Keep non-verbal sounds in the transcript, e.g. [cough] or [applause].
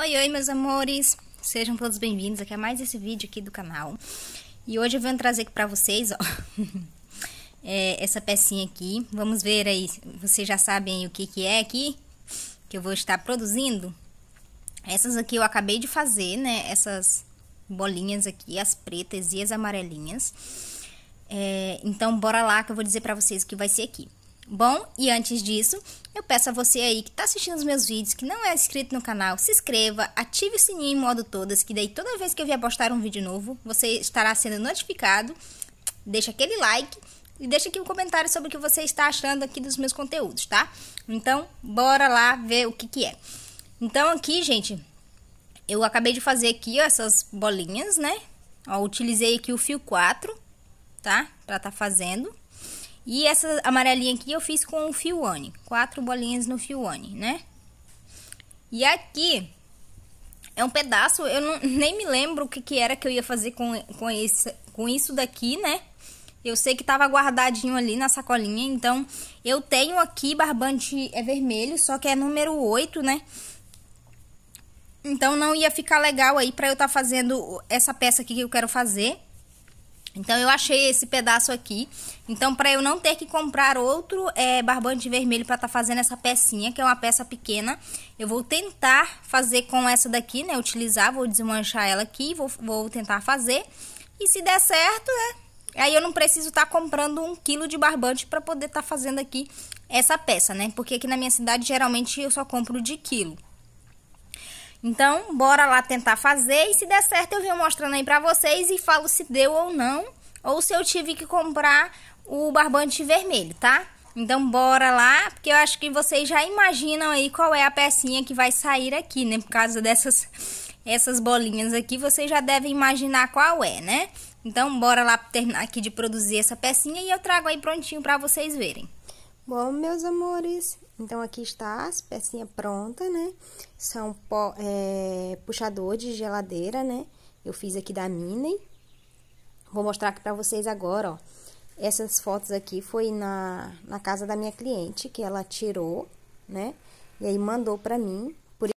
Oi, oi, meus amores! Sejam todos bem-vindos aqui a mais esse vídeo aqui do canal. E hoje eu venho trazer aqui pra vocês, ó, [laughs] é, essa pecinha aqui. Vamos ver aí, vocês já sabem o que que é aqui, que eu vou estar produzindo. Essas aqui eu acabei de fazer, né, essas bolinhas aqui, as pretas e as amarelinhas. É, então, bora lá que eu vou dizer pra vocês o que vai ser aqui. Bom, e antes disso, eu peço a você aí que está assistindo os meus vídeos, que não é inscrito no canal, se inscreva, ative o sininho em modo todas, que daí toda vez que eu vier postar um vídeo novo, você estará sendo notificado. Deixa aquele like e deixa aqui um comentário sobre o que você está achando aqui dos meus conteúdos, tá? Então, bora lá ver o que que é. Então aqui, gente, eu acabei de fazer aqui ó, essas bolinhas, né? Ó, utilizei aqui o fio 4, tá? Pra tá fazendo. E essa amarelinha aqui eu fiz com o Fiwane, quatro bolinhas no Fiwane, né? E aqui é um pedaço, eu não, nem me lembro o que, que era que eu ia fazer com, com, esse, com isso daqui, né? Eu sei que tava guardadinho ali na sacolinha, então eu tenho aqui barbante é vermelho, só que é número 8, né? Então não ia ficar legal aí pra eu estar tá fazendo essa peça aqui que eu quero fazer. Então eu achei esse pedaço aqui. Então para eu não ter que comprar outro é, barbante vermelho para estar tá fazendo essa pecinha, que é uma peça pequena, eu vou tentar fazer com essa daqui, né? Utilizar, vou desmanchar ela aqui, vou, vou tentar fazer. E se der certo, né? Aí eu não preciso estar tá comprando um quilo de barbante para poder estar tá fazendo aqui essa peça, né? Porque aqui na minha cidade geralmente eu só compro de quilo. Então, bora lá tentar fazer e se der certo eu venho mostrando aí pra vocês e falo se deu ou não, ou se eu tive que comprar o barbante vermelho, tá? Então, bora lá, porque eu acho que vocês já imaginam aí qual é a pecinha que vai sair aqui, né? Por causa dessas essas bolinhas aqui, vocês já devem imaginar qual é, né? Então, bora lá terminar aqui de produzir essa pecinha e eu trago aí prontinho pra vocês verem. Bom, meus amores, então aqui está as pecinha pronta, né? São é, puxador de geladeira, né? Eu fiz aqui da Minnie. Vou mostrar aqui pra vocês agora, ó. Essas fotos aqui foi na, na casa da minha cliente, que ela tirou, né? E aí mandou pra mim